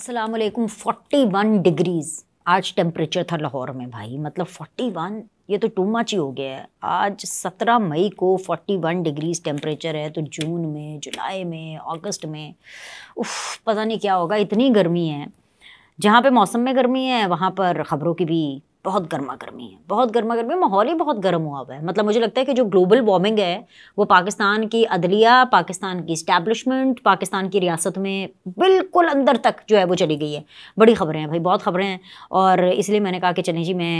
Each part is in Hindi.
असलम वालेकुम 41 डिग्रीज़ आज टेम्परेचर था लाहौर में भाई मतलब 41 ये तो टू मच ही हो गया है आज 17 मई को 41 डिग्रीज़ टेम्परेचर है तो जून में जुलाई में अगस्त में उफ पता नहीं क्या होगा इतनी गर्मी है जहाँ पे मौसम में गर्मी है वहाँ पर ख़बरों की भी बहुत गर्मा गर्मी है बहुत गर्मा गर्मी माहौल ही बहुत गर्म हुआ हुआ है मतलब मुझे लगता है कि जो ग्लोबल वार्मिंग है वो पाकिस्तान की अदलिया पाकिस्तान की इस्टेब्लिशमेंट पाकिस्तान की रियासत में बिल्कुल अंदर तक जो है वो चली गई है बड़ी खबरें हैं भाई बहुत खबरें हैं और इसलिए मैंने कहा कि चलें जी मैं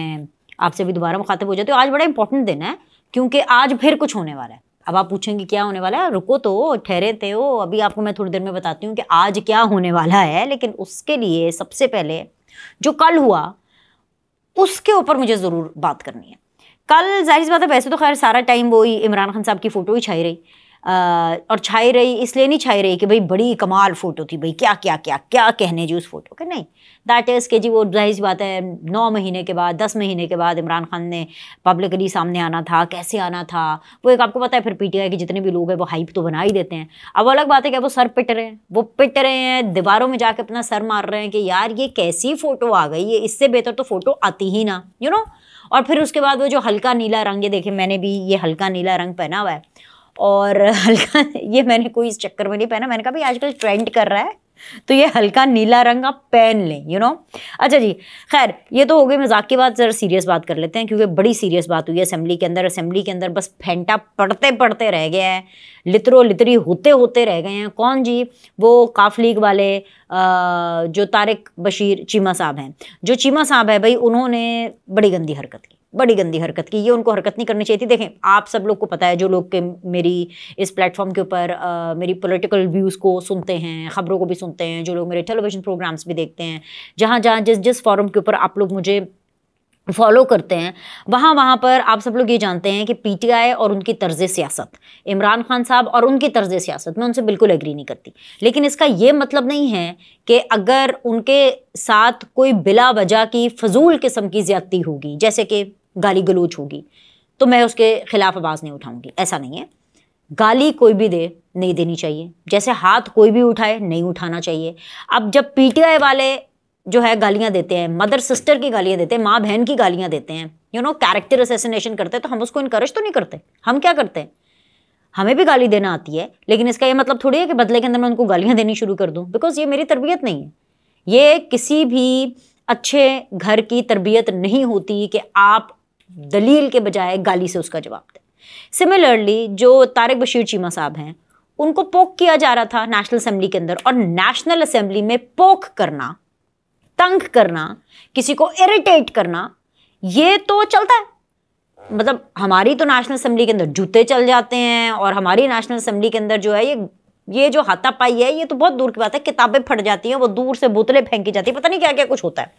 आपसे भी दोबारा मुखातिब हो जाती हूँ आज बड़ा इंपॉर्टेंट दिन है क्योंकि आज फिर कुछ होने वाला है अब आप पूछेंगे क्या होने वाला है रुको तो ठहरे थे हो अभी आपको मैं थोड़ी देर में बताती हूँ कि आज क्या होने वाला है लेकिन उसके लिए सबसे पहले जो कल हुआ उसके ऊपर मुझे ज़रूर बात करनी है कल जाहिर बात है वैसे तो खैर सारा टाइम वो ही इमरान खान साहब की फ़ोटो ही छाई रही और छाई रही इसलिए नहीं छाई रही कि भाई बड़ी कमाल फ़ोटो थी भाई क्या क्या क्या क्या कहने जी उस फोटो के नहीं दैट इज़ के जी वो जाहिर सी बात है नौ महीने के बाद दस महीने के बाद इमरान खान ने पब्लिकली सामने आना था कैसे आना था वो एक आपको पता है फिर पीटीआई के जितने भी लोग हैं वो हाइप तो बना ही देते हैं अब अलग बात है कि वो सर पिट रहे हैं वो पिट रहे हैं दीवारों में जाके अपना सर मार रहे हैं कि यार ये कैसी फ़ोटो आ गई ये इससे बेहतर तो फ़ोटो आती ही ना यू you नो know? और फिर उसके बाद वो जो हल्का नीला रंग ये देखे मैंने भी ये हल्का नीला रंग पहना हुआ है और हल्का ये मैंने कोई इस चक्कर में नहीं पहना मैंने कहा भाई आजकल ट्रेंड कर रहा है तो ये हल्का नीला रंग आप पहन लें यू नो अच्छा जी खैर ये तो हो गई मजाक के बाद ज़रा सीरियस बात कर लेते हैं क्योंकि बड़ी सीरियस बात हुई है असेंबली के अंदर असेंबली के अंदर बस फेंटा पड़ते पढ़ते रह गया है लितरो लितरी होते होते रह गए हैं कौन जी वो काफ लीग वाले आ, जो तारिक बशीर चीमा साहब हैं जो चीमा साहब है भाई उन्होंने बड़ी गंदी हरकत की बड़ी गंदी हरकत की ये उनको हरकत नहीं करनी चाहिए थी देखें आप सब लोग को पता है जो लोग के मेरी इस प्लेटफॉर्म के ऊपर मेरी पॉलिटिकल व्यूज़ को सुनते हैं ख़बरों को भी सुनते हैं जो लोग मेरे टेलीविज़न प्रोग्राम्स भी देखते हैं जहाँ जहाँ जिस जिस फॉरम के ऊपर आप लोग मुझे फॉलो करते हैं वहाँ वहाँ पर आप सब लोग ये जानते हैं कि पीटीआई और उनकी तर्ज सियासत इमरान खान साहब और उनकी तर्ज सियासत मैं उनसे बिल्कुल एग्री नहीं करती लेकिन इसका ये मतलब नहीं है कि अगर उनके साथ कोई बिला वजह की फजूल किस्म की ज्यादती होगी जैसे कि गाली गलोच होगी तो मैं उसके खिलाफ आवाज़ नहीं उठाऊंगी ऐसा नहीं है गाली कोई भी दे नहीं देनी चाहिए जैसे हाथ कोई भी उठाए नहीं उठाना चाहिए अब जब पीटीआई वाले जो है गालियाँ देते हैं मदर सिस्टर की गालियाँ देते हैं माँ बहन की गालियाँ देते हैं यू नो कैरेक्टर असेसिनेशन करते हैं तो हम उसको इनकरेज तो नहीं करते हम क्या करते हैं हमें भी गाली देना आती है लेकिन इसका ये मतलब थोड़ी है कि बदले के अंदर मैं उनको गालियाँ देनी शुरू कर दूँ बिकॉज ये मेरी तरबियत नहीं है ये किसी भी अच्छे घर की तरबियत नहीं होती कि आप दलील के बजाय गाली से उसका जवाब दें सिमिलरली जो तारक बशीर चीमा साहब हैं उनको पोक किया जा रहा था नेशनल असेंबली के अंदर और नेशनल असेंबली में पोक करना तंग करना किसी को इरिटेट करना ये तो चलता है मतलब हमारी तो नेशनल असेंबली के अंदर जूते चल जाते हैं और हमारी नेशनल असेंबली के अंदर जो है ये ये जो हाथापाई है ये तो बहुत दूर की बात है किताबें फट जाती हैं वो दूर से बोतलें फेंकी जाती है पता नहीं क्या क्या कुछ होता है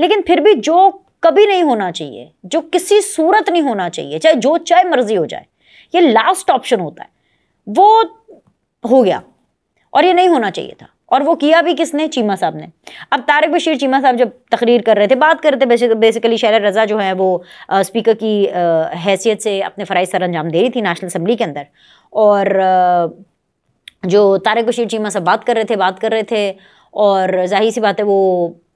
लेकिन फिर भी जो कभी नहीं होना चाहिए जो किसी सूरत नहीं होना चाहिए चाहे जो चाहे मर्जी हो जाए ये लास्ट ऑप्शन होता है वो हो गया और ये नहीं होना चाहिए था और वो किया भी किसने चीमा साहब ने अब तारक बशीर चीमा साहब जब तकरीर कर रहे थे बात कर रहे थे बेसिकली शहर रज़ा जो है वो आ, स्पीकर की आ, हैसियत से अपने फ़राइज सर अंजाम दे रही थी नेशनल असम्बली के अंदर और आ, जो तारक बशीर चीमा साहब बात कर रहे थे बात कर रहे थे और जाहिर सी बात है वो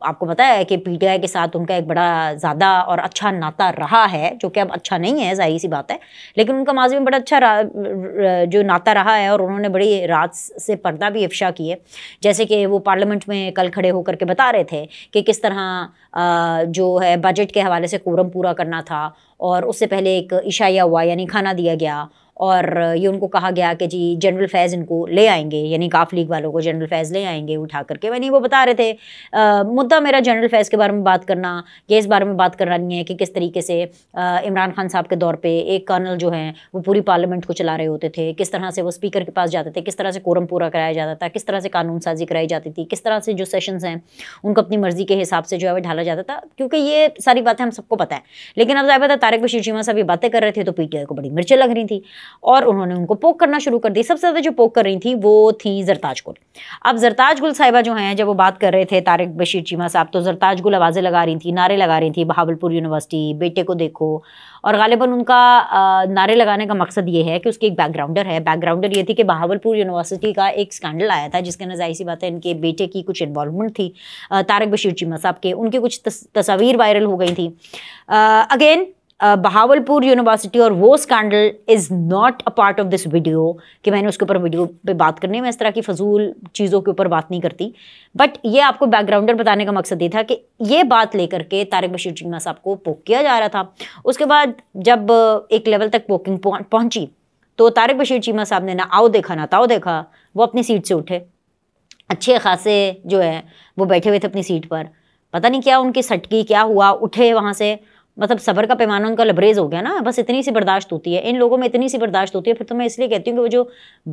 आपको पता है कि पीटीआई के साथ उनका एक बड़ा ज़्यादा और अच्छा नाता रहा है जो कि अब अच्छा नहीं है जाहिर सी बात है लेकिन उनका माजी में बड़ा अच्छा जो नाता रहा है और उन्होंने बड़ी रात से पर्दा भी अफशा किए जैसे कि वो पार्लियामेंट में कल खड़े होकर के बता रहे थे कि किस तरह जो है बजट के हवाले से कोरम पूरा करना था और उससे पहले एक इशाया हुआ यानी खाना दिया गया और ये उनको कहा गया कि जी जनरल फैज़ इनको ले आएंगे यानी काफ लीग वालों को जनरल फैज़ ले आएंगे उठा करके यानी वो बता रहे थे मुद्दा मेरा जनरल फैज़ के बारे में बात करना ये इस बारे में बात नहीं है कि किस तरीके से इमरान खान साहब के दौर पर एक कर्नल जो है वो पूरी पार्लियामेंट को चला रहे होते थे किस तरह से वो स्पीकर के पास जाते थे किस तरह से कोरम पूरा कराया जाता था किस तरह से कानून साजी कराई जाती थी किस तरह से जो सेशन हैं उनको अपनी मर्ज़ी के हिसाब से जो है वो ढाला जाता था क्योंकि ये सारी बातें हम सबको पता है लेकिन अब जाहिर था तारक बशीर चीमा साहब ये बातें कर रहे थे तो पी को बड़ी मिर्चें लग रही थी और उन्होंने उनको पोक करना शुरू कर दी सबसे ज़्यादा जो पोक कर रही थी वो थी जरताज गुल अब जरताज गुल साहिबा जो हैं जब वो बात कर रहे थे तारक बशीर चीमा फातिमा साहब तो जरताज आवाज़ें लगा रही थी नारे लगा रही थी बहावलपुर यूनिवर्सिटी बेटे को देखो और गालिबा उनका नारे लगाने का मकसद ये है कि उसकी एक बैकग्राउंडर है बैकग्राउंडर ये थी कि बहावलपुर यूनिवर्सिटी का एक स्कैंडल आया था जिसके नजर सी बात है इनके बेटे की कुछ इन्वॉलमेंट थी तारक बशीर चीमा साहब के उनकी कुछ तस, तस्वीर वायरल हो गई थी अगेन बहावलपुर uh, यूनिवर्सिटी और वो scandal is not a part of this video कि मैंने उसके ऊपर वीडियो पे बात करने में इस तरह की फजूल चीज़ों के ऊपर बात नहीं करती बट ये आपको बैकग्राउंडर बताने का मकसद ये था कि ये बात लेकर के तारक बशीर चिन्मा साहब को पोक किया जा रहा था उसके बाद जब uh, एक लेवल तक पोकिंग पहुँची तो तारक बशीर चीमा साहब ने ना आओ देखा ना ताओ देखा वो अपनी सीट से उठे अच्छे खासे जो है वो बैठे हुए थे अपनी सीट पर पता नहीं क्या उनकी सटकी क्या हुआ उठे वहाँ से मतलब सबर का पैमाना उनका लबरेज हो गया ना बस इतनी सी बर्दाश्त होती है इन लोगों में इतनी सी बर्दाश्त होती है फिर तो मैं इसलिए कहती हूँ कि वो जो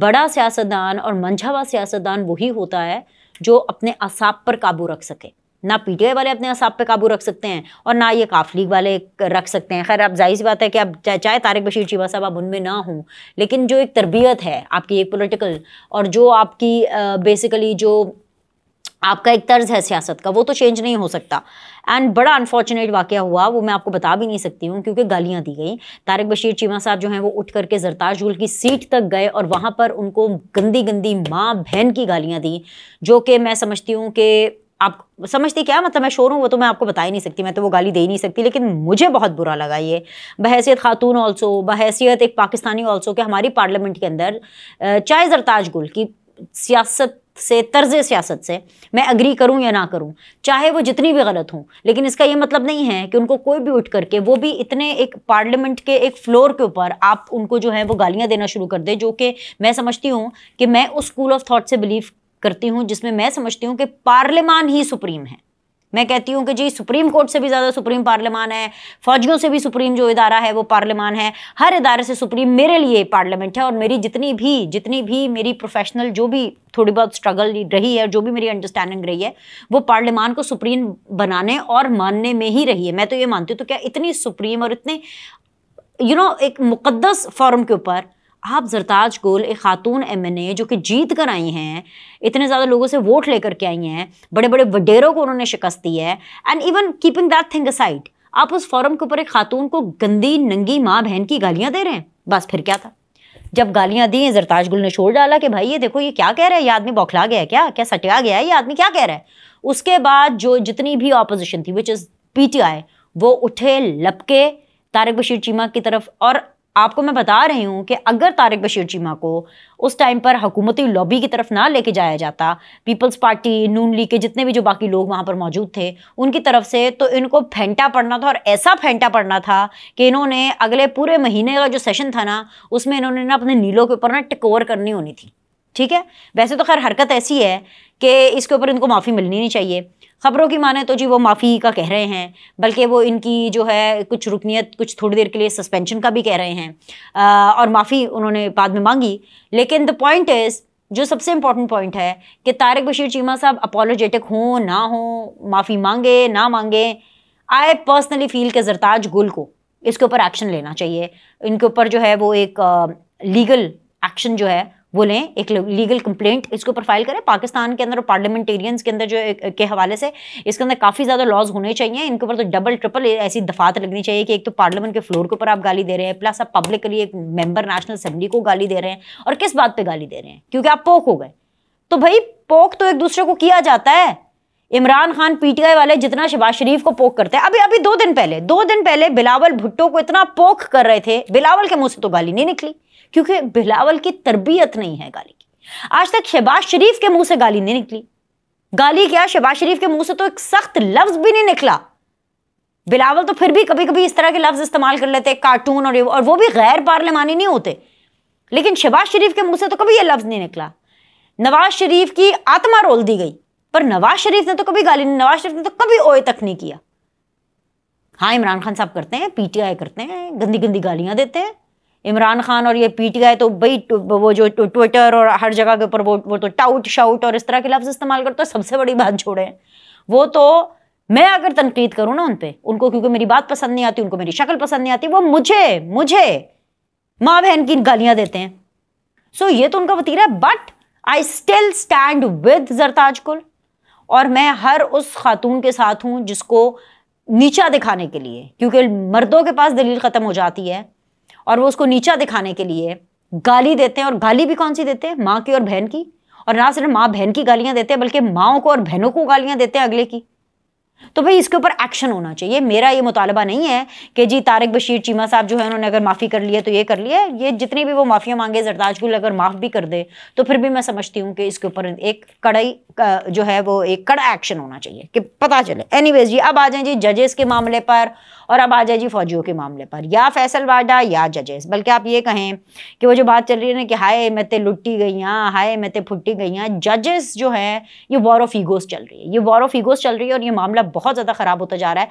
बड़ा सियासतदान और मंझावा सियासतदान वही होता है जो अपने असाब पर काबू रख सके ना पीटीआई वाले अपने असाब पे काबू रख सकते हैं और ना ये काफ लीग वाले रख सकते हैं खैर आप जाहिर सी बात है कि अब चाहे तारिक बशीर चीवा साहब आप उनमें ना हों लेकिन जो एक तरबियत है आपकी एक पोलिटिकल और जो आपकी बेसिकली जो आपका एक तर्ज है सियासत का वो तो चेंज नहीं हो सकता एंड बड़ा अनफॉर्चुनेट वाक्य हुआ वो मैं आपको बता भी नहीं सकती हूँ क्योंकि गालियाँ दी गई तारक बशीर चीमा साहब जो हैं वो उठ करके जरताज जरताजुल की सीट तक गए और वहाँ पर उनको गंदी गंदी माँ बहन की गालियाँ दी जो कि मैं समझती हूँ कि आप समझती क्या मतलब मैं शोर हूँ वो तो मैं आपको बता ही नहीं सकती मैं तो वो गाली दे ही नहीं सकती लेकिन मुझे बहुत बुरा लगा ये बहसीत खातून ऑल्सो बहसीत एक पाकिस्तानी ऑल्सो कि हमारी पार्लियामेंट के अंदर चाहे जरताज गुल की सियासत से तर्ज सियासत से मैं अग्री करूं या ना करूं चाहे वो जितनी भी गलत हों लेकिन इसका ये मतलब नहीं है कि उनको कोई भी उठ करके वो भी इतने एक पार्लियामेंट के एक फ्लोर के ऊपर आप उनको जो है वो गालियां देना शुरू कर दें जो कि मैं समझती हूँ कि मैं उस स्कूल ऑफ थाट से बिलीव करती हूँ जिसमें मैं समझती हूँ कि पार्लियामान ही सुप्रीम है मैं कहती हूँ कि जी सुप्रीम कोर्ट से भी ज़्यादा सुप्रीम पार्लियामान है फौजियों से भी सुप्रीम जो इदारा है वो पार्लियामान है हर इदारे से सुप्रीम मेरे लिए पार्लियामेंट है और मेरी जितनी भी जितनी भी मेरी प्रोफेशनल जो भी थोड़ी बहुत स्ट्रगल रही है जो भी मेरी अंडरस्टैंडिंग रही है वो पार्लियामान को सुप्रीम बनाने और मानने में ही रही है मैं तो ये मानती हूँ तो क्या इतनी सुप्रीम और इतने यू you नो know, एक मुकदस फॉर्म के ऊपर आप जरताज गुल एक खातून एम एन ए जो कि जीत कर आई हैं इतने ज़्यादा लोगों से वोट लेकर के आई हैं बड़े बड़े वडेरों को उन्होंने शिकस्त दी है and even keeping that thing aside आप उस फॉरम के ऊपर एक खातून को गंदी नंगी माँ बहन की गालियाँ दे रहे हैं बस फिर क्या था जब गालियाँ दी जरताज गुल ने छोड़ डाला कि भाई ये देखो ये क्या कह रहा है ये आदमी बौखला गया है क्या क्या सटिया गया है ये आदमी क्या कह रहा है उसके बाद जो जितनी भी ऑपोजिशन थी which is P T I वो उठे लपके तारक बशीर चीमा की तरफ और आपको मैं बता रही हूँ कि अगर तारक बशीर चीमा को उस टाइम पर हुकूमती लॉबी की तरफ ना लेके जाया जाता पीपल्स पार्टी नून लीग के जितने भी जो बाकी लोग वहाँ पर मौजूद थे उनकी तरफ से तो इनको फेंटा पड़ना था और ऐसा फेंटा पड़ना था कि इन्होंने अगले पूरे महीने का जो सेशन था ना उसमें इन्होंने ना अपने नीलों के ऊपर ना टिकोवर करनी होनी थी ठीक है वैसे तो खैर हरकत ऐसी है कि इसके ऊपर इनको माफ़ी मिलनी नहीं चाहिए ख़बरों की माने तो जी वो माफ़ी का कह रहे हैं बल्कि वो इनकी जो है कुछ रुकनीत कुछ थोड़ी देर के लिए सस्पेंशन का भी कह रहे हैं आ, और माफ़ी उन्होंने बाद में मांगी लेकिन द पॉइंट इज़ जो सबसे इम्पॉर्टेंट पॉइंट है कि तारक बशीर चीमा साहब अपोलोजेटिक हों ना हों माफ़ी मांगे ना मांगे आई पर्सनली फील के जरताज गुल को इसके ऊपर एक्शन लेना चाहिए इनके ऊपर जो है वो एक लीगल एक्शन जो है वो लें एक लीगल कंप्लेंट इसके ऊपर फाइल करें पाकिस्तान के अंदर और पार्लियामेंटेरियंस के अंदर जो के हवाले से इसके अंदर काफ़ी ज़्यादा लॉज होने चाहिए इनके ऊपर तो डबल ट्रिपल ऐसी दफात लगनी चाहिए कि एक तो पार्लियामेंट के फ्लोर के ऊपर आप गाली दे रहे हैं प्लस आप पब्लिकली एक मेम्बर नेशनल असेंबली को गाली दे रहे हैं और किस बात पर गाली दे रहे हैं क्योंकि आप पोक हो गए तो भाई पोक तो एक दूसरे को किया जाता है इमरान खान पीटीआई वाले जितना शहबाज शरीफ को पोक करते हैं अभी अभी दो दिन पहले दो दिन पहले बिलावल भुट्टो को इतना पोक कर रहे थे बिलावल के मुंह से तो गाली नहीं निकली क्योंकि बिलावल की तरबियत नहीं है गाली की आज तक शहबाज शरीफ के मुंह से गाली नहीं निकली गाली क्या शहबाज शरीफ के मुंह से तो एक सख्त लफ्ज भी नहीं निकला बिलावल तो फिर भी कभी कभी इस तरह के लफ्ज इस्तेमाल कर लेते कार्टून और और वो भी गैर पार्लियामानी नहीं होते लेकिन शहबाज शरीफ के मुंह से तो कभी यह लफ्ज नहीं निकला नवाज शरीफ की आत्मा रोल दी गई पर नवाज शरीफ ने तो कभी गाली नहीं नवाज शरीफ ने तो कभी ओए तक नहीं किया हाँ इमरान खान साहब करते हैं पीटीआई करते हैं गंदी गंदी गालियां देते हैं इमरान खान और ये पीट गए तो भाई तो वो जो तो ट्विटर और हर जगह के ऊपर वो वो तो टाउट शाउट और इस तरह के लफ्ज़ इस्तेमाल करते हैं सबसे बड़ी बात छोड़ें वो तो मैं अगर तनकीद करूँ ना उन पर उनको क्योंकि मेरी बात पसंद नहीं आती उनको मेरी शक्ल पसंद नहीं आती वो मुझे मुझे माँ बहन की गालियाँ देते हैं सो ये तो उनका वतीरा है but I still stand with Zartaj Gul और मैं हर उस खातून के साथ हूँ जिसको नीचा दिखाने के लिए क्योंकि मर्दों के पास दलील ख़त्म हो जाती है और वो उसको नीचा दिखाने के लिए गाली देते हैं और गाली भी कौन सी देते हैं माँ की और बहन की और ना सिर्फ माँ बहन की गालियां देते हैं बल्कि माओ को और बहनों को गालियां देते हैं अगले की तो भाई इसके ऊपर एक्शन होना चाहिए मेरा ये मुतालबा नहीं है कि जी तारक बशीर चीमा साहब जो है उन्होंने अगर माफ़ी कर लिया तो ये कर लिया ये जितनी भी वो माफिया मांगे जरदाज गुल अगर माफ़ भी कर दे तो फिर भी मैं समझती हूँ कि इसके ऊपर एक कड़ाई जो है वो एक कड़ा एक्शन होना चाहिए कि पता चले एनी जी अब आ जाए जी जजेस के मामले पर और अब आ जाए जी फौजियों के मामले पर या फैसल वाडा या जजेस बल्कि आप ये कहें कि वो जो बात चल रही है ना कि हाय मते लुट्टी गई हाँ हाय मते फुटी गई हाँ जजेस जो है ये वॉर ऑफ ईगोस चल रही है ये वॉर ऑफ ईगोस चल रही है और ये मामला बहुत ज़्यादा ख़राब होता जा रहा है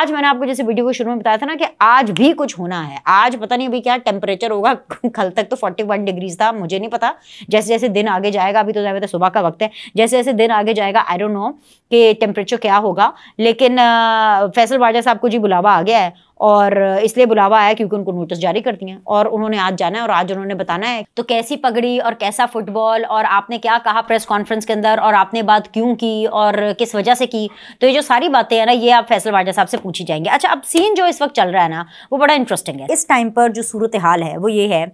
आज मैंने आपको जैसे वीडियो को शुरू में बताया था ना कि आज भी कुछ होना है आज पता नहीं अभी क्या टेम्परेचर होगा कल तक तो फोर्टी वन डिग्रीज था मुझे नहीं पता जैसे जैसे दिन आगे जाएगा अभी तो ज़्यादा तो सुबह का वक्त है जैसे जैसे दिन आगे जाएगा आई डोंट नो कि टेम्परेचर क्या होगा लेकिन फैसल वाजा साहब को जी बुलावा आ गया है और इसलिए बुलावा आया क्योंकि उनको नोटिस जारी कर दिए और उन्होंने आज जाना है और आज उन्होंने बताना है तो कैसी पगड़ी और कैसा फुटबॉल और आपने क्या कहा प्रेस कॉन्फ्रेंस के अंदर और आपने बात क्यों की और किस वजह से की तो ये जो सारी बातें हैं ना ये आप फैसल वाजा साहब से पूछी जाएंगे अच्छा अब सीन जो इस वक्त चल रहा है ना वो बड़ा इंटरेस्टिंग है इस टाइम पर जो सूरत हाल है वो ये है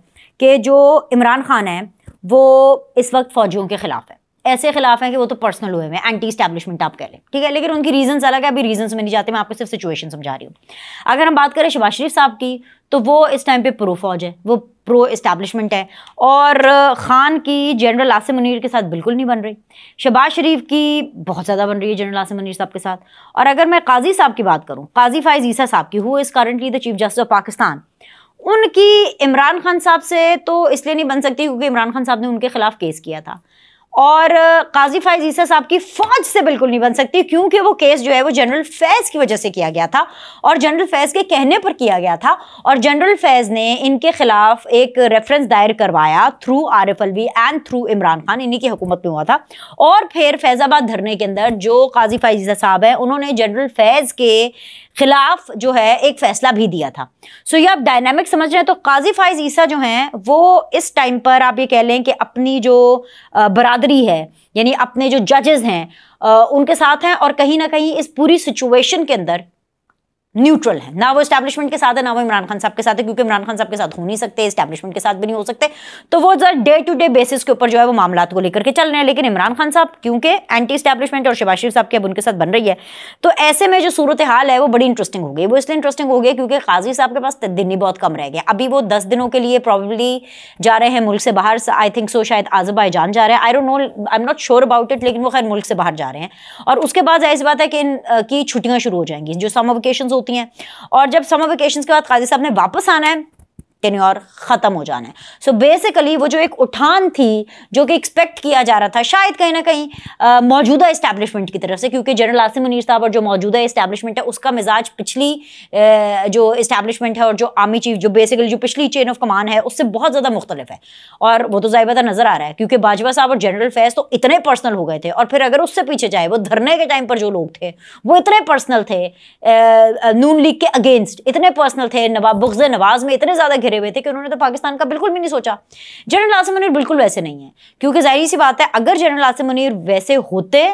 कि जो इमरान खान है वो इस वक्त फ़ौजियों के ख़िलाफ़ है ऐसे खिलाफ हैं कि वो तो पर्सनल हुए हैं एंटी स्टैब्लिशमेंट आप कह लें ठीक है लेकिन उनकी रीजंस अलग है अभी रीजंस में नहीं जाते मैं आपको सिर्फ सिचुएशन समझा रही हूँ अगर हम बात करें शबाज शरीफ साहब की तो वो इस टाइम पे प्रो फौज है वो प्रो इस्टेब्लिशमेंट है और ख़ान की जनरल आसिम मुनीर के साथ बिल्कुल नहीं बन रही शबाज शरीफ की बहुत ज़्यादा बन रही है जनरल आसिम मुनीर साहब के साथ और अगर मैं काजी साहब की बात करूँ काजी फाइज ईसा साहब की who is currently the chief justice of Pakistan उनकी इमरान खान साहब से तो इसलिए नहीं बन सकती क्योंकि इमरान खान साहब ने उनके खिलाफ केस किया था और काजी फायज ईसा साहब की फौज से बिल्कुल नहीं बन सकती क्योंकि वो केस जो है वो जनरल फैज़ की वजह से किया गया था और जनरल फैज़ के कहने पर किया गया था और जनरल फैज़ ने इनके ख़िलाफ़ एक रेफरेंस दायर करवाया through R F L V and through Imran Khan इन्हीं की हुकूमत में हुआ था और फिर फैज़ाबाद धरने के अंदर जो काजी फायज ईसा साहब हैं उन्होंने जनरल फैज़ के खिलाफ जो है एक फैसला भी दिया था सो so, ये आप डायनामिक समझ रहे हैं तो काजी फाइज ईसा जो हैं वो इस टाइम पर आप ये कह लें कि अपनी जो बरदरी है यानी अपने जो जजेस हैं उनके साथ हैं और कहीं ना कहीं इस पूरी सिचुएशन के अंदर न्यूट्रल है ना वो स्टैब्लिशमेंट के साथ है ना वो इमरान खान साहब के साथ है क्योंकि इमरान खान साहब के साथ हो नहीं सकते स्टैब्लिशमेंट के साथ भी नहीं हो सकते तो वो जरा डे टू डे बेसिस के ऊपर जो है वो मामला को लेकर के चल रहे हैं लेकिन इमरान खान साहब क्योंकि एंटी स्टैब्लिशमेंट और शिवाज साहब की अब उनके साथ बन रही है तो ऐसे में जो सूरत हाल है वो बड़ी इंटरेस्टिंग हो गई वो इसलिए इंटरेस्टिंग हो गई क्योंकि काजी साहब के पास तो दिन ही बहुत कम रह गया अभी वो दस दिनों के लिए प्रॉबली जा रहे हैं मुल्क से बाहर आई थिंक सो शायद आजरबाईजान जा रहे हैं आई डोट know I am not sure about it लेकिन वो खैर मुल्क से बाहर जा रहे हैं और उसके बाद ऐसी बात है कि इनकी छुट्टियाँ शुरू हो जाएंगी जो समर वेकेशन होती हैं और जब समर वेकेशन के बाद काजी साहब ने वापस आना है टेन्योर ख़त्म हो जाना है सो so बेसिकली वो जो एक उठान थी जो कि एक्सपेक्ट किया जा रहा था शायद कहीं ना कहीं मौजूदा इस्टेब्लिशमेंट की तरफ से क्योंकि जनरल आसिम मुनीर साहब और जो मौजूदा इस्टेब्लिशमेंट है उसका मिजाज पिछली आ, जो इस्टेब्लिशमेंट है और जो आर्मी चीफ जो बेसिकली जो पिछली चेन ऑफ कमान है उससे बहुत ज़्यादा मुख्तलिफ है और वो तो जाहिर नज़र आ रहा है क्योंकि बाजवा साहब और जनरल फैज तो इतने पर्सनल हो गए थे और फिर अगर उससे पीछे जाए वो धरने के टाइम पर जो लोग थे वो इतने पर्सनल थे नून लीग के अगेंस्ट इतने पर्सनल थे नवाब बुग्ज नवाज में इतने ज़्यादा घिरे हुए थे कि उन्होंने तो पाकिस्तान का बिल्कुल भी नहीं सोचा जनरल आसिम मुनीर बिल्कुल वैसे नहीं है क्योंकि जाहिर सी बात है अगर जनरल आसिम मुनीर वैसे होते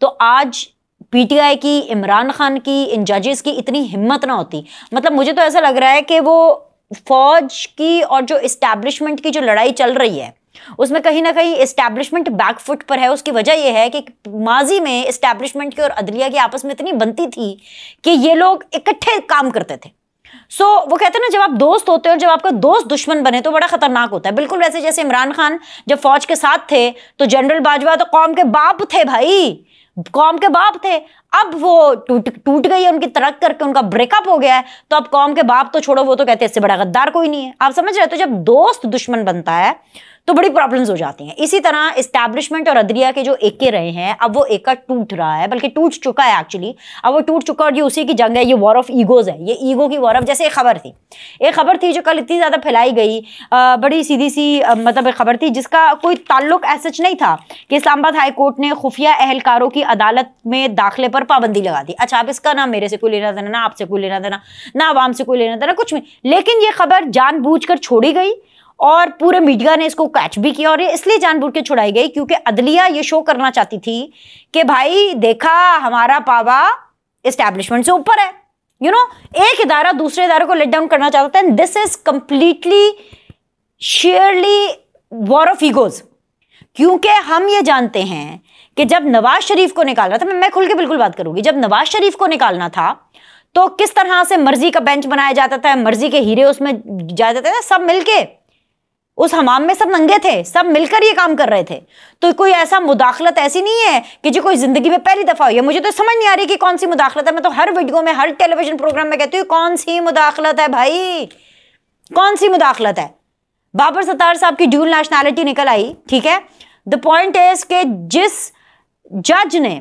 तो आज पीटीआई की इमरान खान की इन जजेस की इतनी हिम्मत ना होती मतलब मुझे तो ऐसा लग रहा है कि वो फौज की और जो इस्टेब्लिशमेंट की जो लड़ाई चल रही है उसमें कहीं ना कहीं इस्टेब्लिशमेंट बैकफुट पर है उसकी वजह यह है कि माजी में इस्टेब्लिशमेंट की और अदलिया की आपस में इतनी बनती थी कि ये लोग इकट्ठे काम करते थे सो so, वो कहते हैं ना जब आप दोस्त होते हो जब आपका दोस्त दुश्मन बने तो बड़ा खतरनाक होता है बिल्कुल वैसे जैसे इमरान खान जब फौज के साथ थे तो जनरल बाजवा तो कौम के बाप थे भाई कौम के बाप थे अब वो टूट टूट गई है उनकी तरक करके उनका ब्रेकअप हो गया है तो अब कौम के बाप तो छोड़ो वो तो कहते हैं इससे बड़ा गद्दार कोई नहीं है आप समझ रहे हो तो जब दोस्त दुश्मन बनता है तो बड़ी प्रॉब्लम्स हो जाती हैं इसी तरह इस्टेब्लिशमेंट और अदरिया के जो एक रहे हैं अब वो एका टूट रहा है बल्कि टूट चुका है एक्चुअली अब वो टूट चुका और ये उसी की जंग है ये वॉर ऑफ ईगोज़ है ये ईगो की वॉर ऑफ जैसे एक खबर थी एक खबर थी जो कल इतनी ज़्यादा फैलाई गई आ, बड़ी सीधी सी आ, मतलब एक खबर थी जिसका कोई ताल्लुक ऐसा नहीं था कि इस्लामाबाद हाईकोर्ट ने खुफिया एहलकारों की अदालत में दाखिले पर पाबंदी लगा दी अच्छा आप इसका ना मेरे से कोई लेना देना ना आपसे कोई लेना देना ना आवाम से कोई लेना देना कुछ नहीं लेकिन ये खबर जानबूझकर छोड़ी गई और पूरे मीडिया ने इसको कैच भी किया और ये इसलिए जानबूझ के छुड़ाई गई क्योंकि अदलिया ये शो करना चाहती थी कि भाई देखा हमारा पावा इस्टेब्लिशमेंट से ऊपर है यू you नो know, एक इदारा दूसरे इदारे को लेट डाउन करना चाहता था and this is completely sheerly war of egos क्योंकि हम ये जानते हैं कि जब नवाज शरीफ को निकालना था मैं खुल के बिल्कुल बात करूंगी जब नवाज शरीफ को निकालना था तो किस तरह से मर्जी का बेंच बनाया जाता था मर्जी के हीरे उसमें जाया जाते थे सब मिलके उस हमाम में सब नंगे थे सब मिलकर ये काम कर रहे थे तो कोई ऐसा मुदाखलत ऐसी नहीं है कि जो कोई ज़िंदगी में पहली दफ़ा हुई है मुझे तो समझ नहीं आ रही कि कौन सी मुदाखलत है मैं तो हर वीडियो में हर टेलीविजन प्रोग्राम में कहती हूँ कौन सी मुदाखलत है भाई कौन सी मुदाखलत है बाबर सत्तार साहब की ड्यूल नेशनैलिटी निकल आई ठीक है द पॉइंट इज के जिस जज ने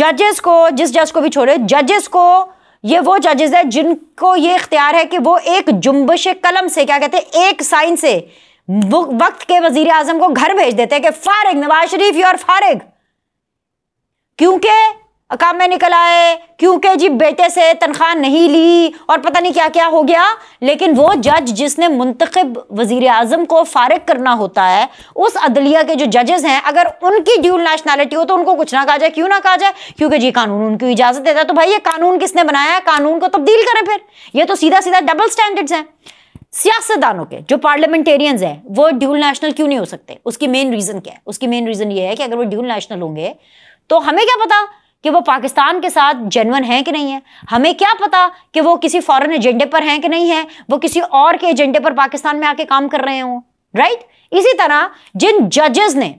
जजेस को जिस जज को भी छोड़े जजेस को ये वो जजेस हैं जिनको ये इख्तियार है कि वो एक जुम्बश कलम से क्या कहते हैं एक साइन से वक्त के वजीर आजम को घर भेज देते हैं कि फारिग नवाज शरीफ यू आर फारिग क्योंकि काम में निकल आए क्योंकि जी बेटे से तनख्वाह नहीं ली और पता नहीं क्या क्या हो गया लेकिन वो जज जिसने मुंतखब वजीर अजम को फारग करना होता है उस अदलिया के जो जजेस हैं अगर उनकी ड्यूल नेशनैलिटी हो तो उनको कुछ ना कहा जाए क्यों ना कहा जाए क्योंकि जी कानून उनको इजाज़त देता है तो भाई ये कानून किसने बनाया है कानून को तब्दील करें फिर ये तो सीधा सीधा डबल स्टैंडर्ड्स हैं सियासतदानों के जो पार्लियामेंटेरियंस हैं वो ड्यूल नेशनल क्यों नहीं हो सकते उसकी मेन रीज़न क्या है उसकी मेन रीज़न ये है कि अगर वो ड्यूल नेशनल होंगे तो हमें क्या पता कि वो पाकिस्तान के साथ जेनवन है कि नहीं है हमें क्या पता कि वो किसी फॉरेन एजेंडे पर हैं कि नहीं है वो किसी और के एजेंडे पर पाकिस्तान में आके काम कर रहे हो राइट इसी तरह जिन जजेस ने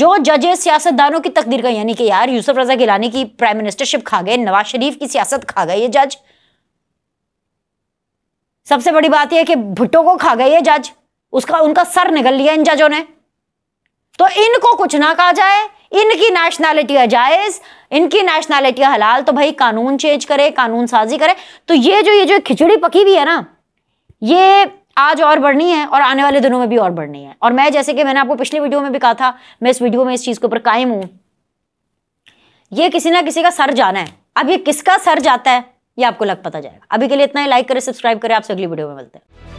जो जजेस सियासतदानों की तकदीर का यानी कि यार यूसुफ रजा गिलानी की प्राइम मिनिस्टरशिप खा गए नवाज शरीफ की सियासत खा गए ये जज सबसे बड़ी बात यह कि भुट्टो को खा गए ये जज उसका उनका सर निकल लिया इन जजों ने तो इनको कुछ ना कहा जाए इनकी नेशनैलिटी अजायज़ इनकी नेशनैलिटी हलाल तो भाई कानून चेंज करे कानून साजी करे तो ये जो ये जो खिचड़ी पकी हुई है ना ये आज और बढ़नी है और आने वाले दिनों में भी और बढ़नी है और मैं जैसे कि मैंने आपको पिछली वीडियो में भी कहा था मैं इस वीडियो में इस चीज़ के ऊपर कायम हूं ये किसी ना किसी का सर जाना है अब ये किसका सर जाता है ये आपको लग पता जाएगा अभी के लिए इतना ही लाइक करें सब्सक्राइब करें आपसे अगली वीडियो में मिलते हैं